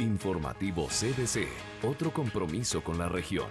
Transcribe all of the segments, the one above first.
Informativo CBC, otro compromiso con la región.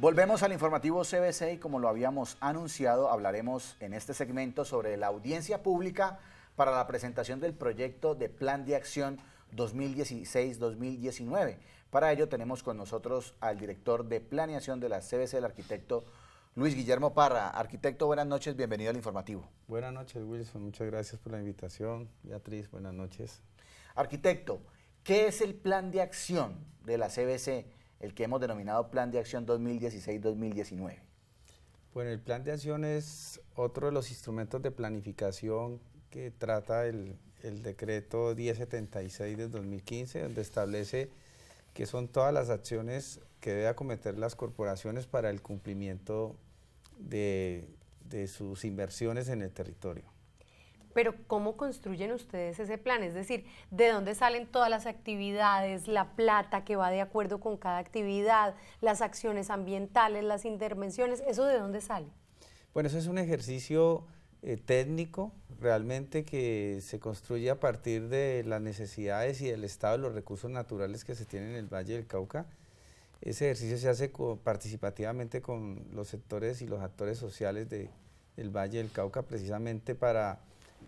Volvemos al informativo CBC y como lo habíamos anunciado, hablaremos en este segmento sobre la audiencia pública para la presentación del proyecto de Plan de Acción 2016-2019. Para ello tenemos con nosotros al director de planeación de la CBC, el arquitecto Luis Guillermo Parra, arquitecto, buenas noches, bienvenido al informativo. Buenas noches, Wilson, muchas gracias por la invitación. Beatriz, buenas noches. Arquitecto, ¿qué es el plan de acción de la CBC, el que hemos denominado Plan de Acción 2016-2019? Bueno, el plan de acción es otro de los instrumentos de planificación que trata el, el decreto 1076 de 2015, donde establece que son todas las acciones que debe acometer las corporaciones para el cumplimiento de, de sus inversiones en el territorio. Pero ¿cómo construyen ustedes ese plan? Es decir, ¿de dónde salen todas las actividades, la plata que va de acuerdo con cada actividad, las acciones ambientales, las intervenciones? ¿Eso de dónde sale? Bueno, eso es un ejercicio eh, técnico realmente que se construye a partir de las necesidades y del estado de los recursos naturales que se tienen en el Valle del Cauca. Ese ejercicio se hace participativamente con los sectores y los actores sociales de, del Valle del Cauca precisamente para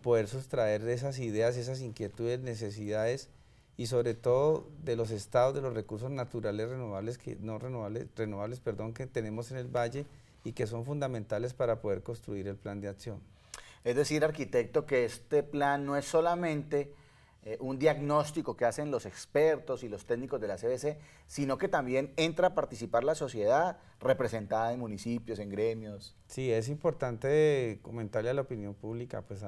poder sustraer esas ideas, esas inquietudes, necesidades y sobre todo de los estados de los recursos naturales renovables que no renovables, perdón, que tenemos en el valle y que son fundamentales para poder construir el plan de acción. Es decir, arquitecto, que este plan no es solamente eh, un diagnóstico que hacen los expertos y los técnicos de la CBC, sino que también entra a participar la sociedad representada en municipios, en gremios. Sí, es importante comentarle a la opinión pública pues,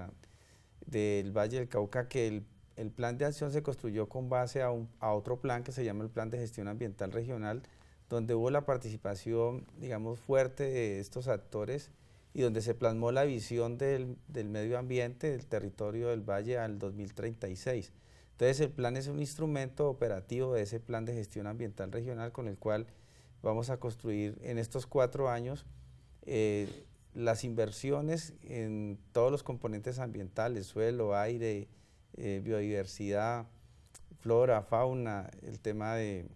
del Valle del Cauca que el, plan de acción se construyó con base a, a otro plan que se llama el Plan de Gestión Ambiental Regional, donde hubo la participación, digamos, fuerte de estos actores y donde se plasmó la visión del, medio ambiente del territorio del valle al 2036. Entonces el plan es un instrumento operativo de ese plan de gestión ambiental regional con el cual vamos a construir en estos cuatro años eh, las inversiones en todos los componentes ambientales, suelo, aire, eh, biodiversidad, flora, fauna, el tema de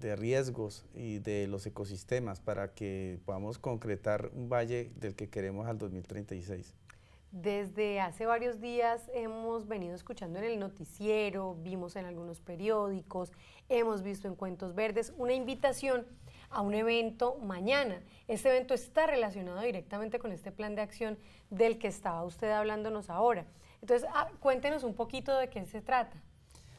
de riesgos y de los ecosistemas para que podamos concretar un valle del que queremos al 2036. Desde hace varios días hemos venido escuchando en el noticiero, vimos en algunos periódicos, hemos visto en Cuentos Verdes una invitación a un evento mañana. Este evento está relacionado directamente con este plan de acción del que estaba usted hablándonos ahora. Entonces, ah, cuéntenos un poquito de qué se trata.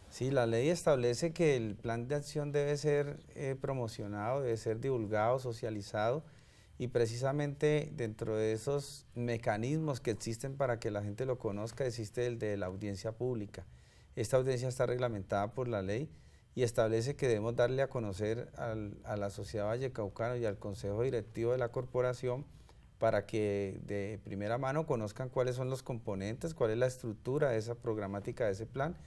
Sí, la ley establece que el plan de acción debe ser eh, promocionado, debe ser divulgado, socializado y precisamente dentro de esos mecanismos que existen para que la gente lo conozca existe el de la audiencia pública. Esta audiencia está reglamentada por la ley y establece que debemos darle a conocer a la sociedad vallecaucana y al consejo directivo de la corporación para que de primera mano conozcan cuáles son los componentes, cuál es la estructura de esa programática, de ese plan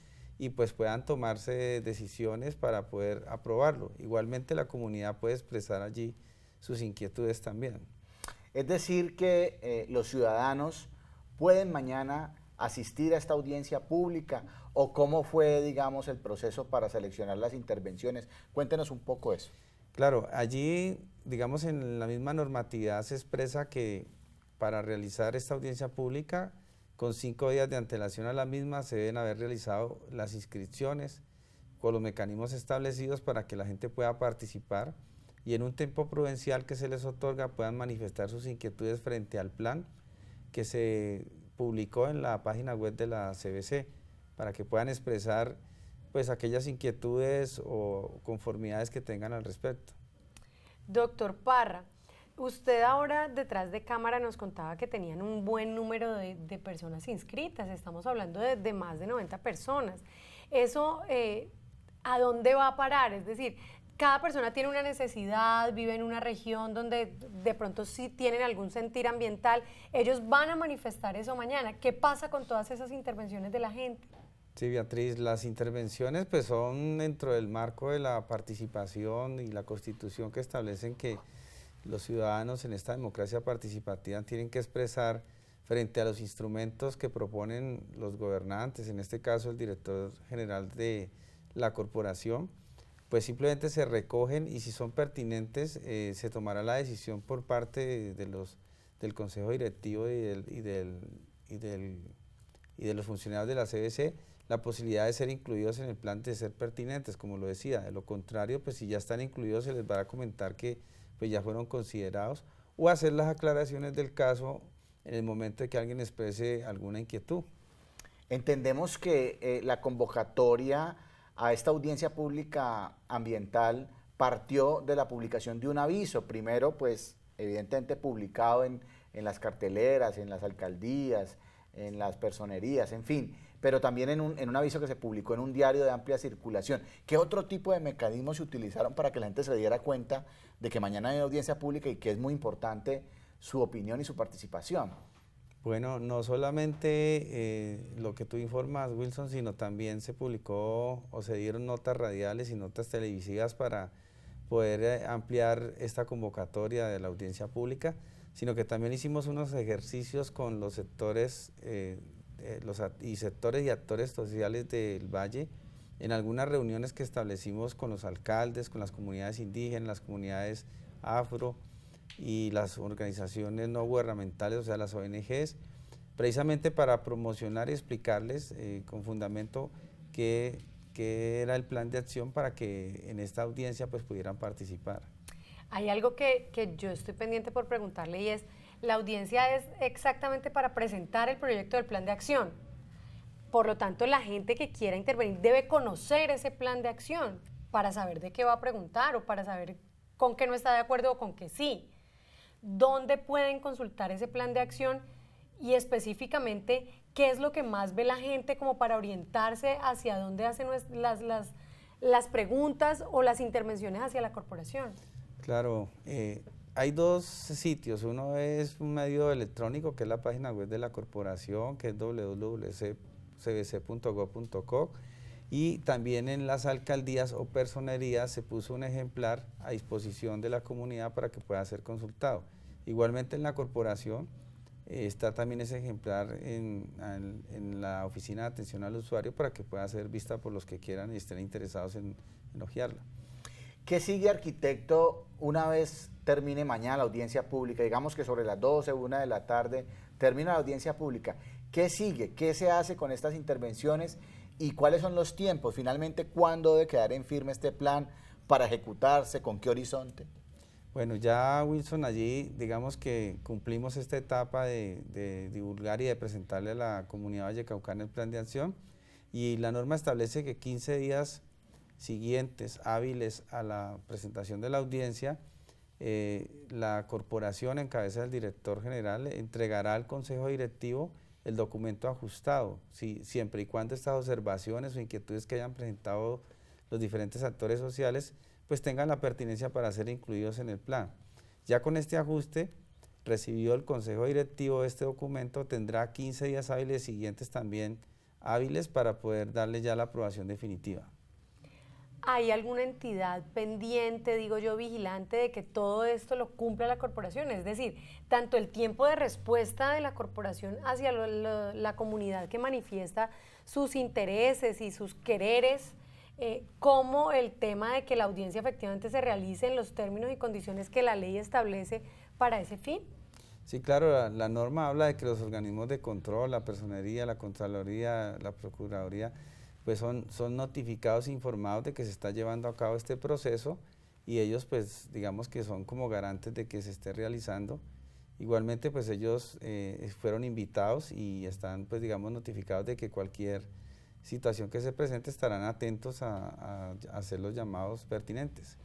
y pues puedan tomarse decisiones para poder aprobarlo. Igualmente la comunidad puede expresar allí sus inquietudes también. Es decir, que eh, los ciudadanos pueden mañana asistir a esta audiencia pública o cómo fue, digamos, el proceso para seleccionar las intervenciones. Cuéntenos un poco eso. Claro, allí, digamos, en la misma normatividad se expresa que para realizar esta audiencia pública con cinco días de antelación a la misma se deben haber realizado las inscripciones con los mecanismos establecidos para que la gente pueda participar y en un tiempo prudencial que se les otorga puedan manifestar sus inquietudes frente al plan que se publicó en la página web de la CBC para que puedan expresar pues aquellas inquietudes o conformidades que tengan al respecto. Doctor Parra, Usted ahora detrás de cámara nos contaba que tenían un buen número de, personas inscritas, estamos hablando de, más de 90 personas. ¿Eso eh, a dónde va a parar? Es decir, cada persona tiene una necesidad, vive en una región donde de pronto sí tienen algún sentir ambiental. Ellos van a manifestar eso mañana. ¿Qué pasa con todas esas intervenciones de la gente? Sí, Beatriz, las intervenciones pues son dentro del marco de la participación y la constitución que establecen que los ciudadanos en esta democracia participativa tienen que expresar frente a los instrumentos que proponen los gobernantes, en este caso el director general de la corporación, pues simplemente se recogen y si son pertinentes eh, se tomará la decisión por parte de, los, del Consejo Directivo y, y, y, del, y de los funcionarios de la CBC la posibilidad de ser incluidos en el plan de ser pertinentes, como lo decía. De lo contrario, pues si ya están incluidos se les va a comentar que pues ya fueron considerados, o hacer las aclaraciones del caso en el momento de que alguien exprese alguna inquietud. Entendemos que eh, la convocatoria a esta audiencia pública ambiental partió de la publicación de un aviso, primero pues evidentemente publicado en, en las carteleras, en las alcaldías, en las personerías, en fin, pero también en un, aviso que se publicó en un diario de amplia circulación. ¿Qué otro tipo de mecanismos se utilizaron para que la gente se diera cuenta de que mañana hay audiencia pública y que es muy importante su opinión y su participación? Bueno, no solamente eh, lo que tú informas, Wilson, sino también se publicó o se dieron notas radiales y notas televisivas para poder eh, ampliar esta convocatoria de la audiencia pública, sino que también hicimos unos ejercicios con los sectores eh, eh, los y sectores y actores sociales del Valle en algunas reuniones que establecimos con los alcaldes, con las comunidades indígenas, las comunidades afro y las organizaciones no gubernamentales, o sea, las ONGs, precisamente para promocionar y explicarles eh, con fundamento qué, qué era el plan de acción para que en esta audiencia pues pudieran participar. Hay algo que, que yo estoy pendiente por preguntarle y es, la audiencia es exactamente para presentar el proyecto del plan de acción. Por lo tanto, la gente que quiera intervenir debe conocer ese plan de acción para saber de qué va a preguntar o para saber con qué no está de acuerdo o con qué sí. ¿Dónde pueden consultar ese plan de acción? Y específicamente, ¿qué es lo que más ve la gente como para orientarse hacia dónde hacen las, las, preguntas o las intervenciones hacia la corporación? Claro, eh, hay dos sitios. Uno es un medio electrónico, que es la página web de la corporación, que es www.cbc.gov.co. Y también en las alcaldías o personerías se puso un ejemplar a disposición de la comunidad para que pueda ser consultado. Igualmente en la corporación eh, está también ese ejemplar en, la oficina de atención al usuario para que pueda ser vista por los que quieran y estén interesados en, elogiarla. ¿Qué sigue, arquitecto, una vez termine mañana la audiencia pública? Digamos que sobre las 12, 1 de la tarde termina la audiencia pública. ¿Qué sigue? ¿Qué se hace con estas intervenciones? ¿Y cuáles son los tiempos? Finalmente, ¿cuándo debe quedar en firme este plan para ejecutarse? ¿Con qué horizonte? Bueno, ya Wilson, allí digamos que cumplimos esta etapa de, divulgar y de presentarle a la comunidad vallecaucana el plan de acción y la norma establece que 15 días siguientes hábiles a la presentación de la audiencia, eh, la corporación en cabeza del director general entregará al Consejo Directivo el documento ajustado, si, siempre y cuando estas observaciones o inquietudes que hayan presentado los diferentes actores sociales pues tengan la pertinencia para ser incluidos en el plan. Ya con este ajuste recibió el Consejo Directivo este documento, tendrá 15 días hábiles siguientes también hábiles para poder darle ya la aprobación definitiva. ¿Hay alguna entidad pendiente, digo yo, vigilante de que todo esto lo cumpla la corporación? Es decir, tanto el tiempo de respuesta de la corporación hacia la comunidad que manifiesta sus intereses y sus quereres, eh, como el tema de que la audiencia efectivamente se realice en los términos y condiciones que la ley establece para ese fin. Sí, claro, la, norma habla de que los organismos de control, la personería, la Contraloría, la Procuraduría, pues son, son notificados, e informados de que se está llevando a cabo este proceso y ellos pues digamos que son como garantes de que se esté realizando. Igualmente pues ellos eh, fueron invitados y están pues digamos notificados de que cualquier situación que se presente estarán atentos a, hacer los llamados pertinentes.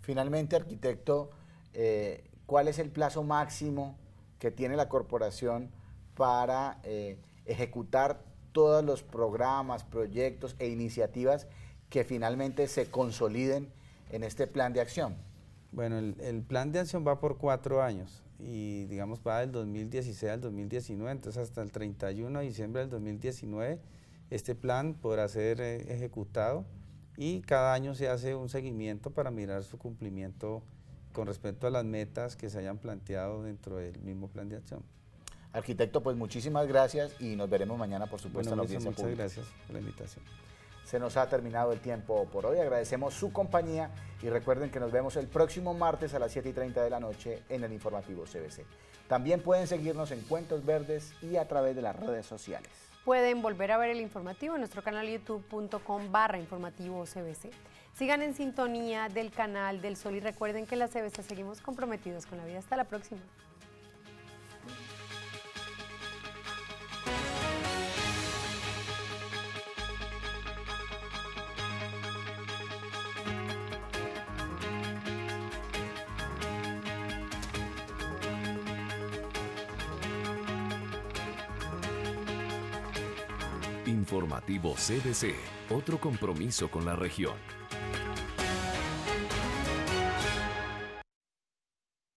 Finalmente, arquitecto, eh, ¿cuál es el plazo máximo que tiene la corporación para eh, ejecutar todos los programas, proyectos e iniciativas que finalmente se consoliden en este plan de acción? Bueno, el, el plan de acción va por cuatro años y digamos va del 2016 al 2019, entonces hasta el 31 de diciembre del 2019 este plan podrá ser eh, ejecutado y cada año se hace un seguimiento para mirar su cumplimiento con respecto a las metas que se hayan planteado dentro del mismo plan de acción. Arquitecto, pues muchísimas gracias y nos veremos mañana, por supuesto, en la audiencia Muchas gracias por la invitación. Se nos ha terminado el tiempo por hoy. Agradecemos su compañía y recuerden que nos vemos el próximo martes a las 7 y 30 de la noche en el informativo CBC. También pueden seguirnos en Cuentos Verdes y a través de las redes sociales. Pueden volver a ver el informativo en nuestro canal youtube.com barra informativo CBC. Sigan en sintonía del canal del Sol y recuerden que en la CBC seguimos comprometidos con la vida. Hasta la próxima. Informativo CDC, otro compromiso con la región.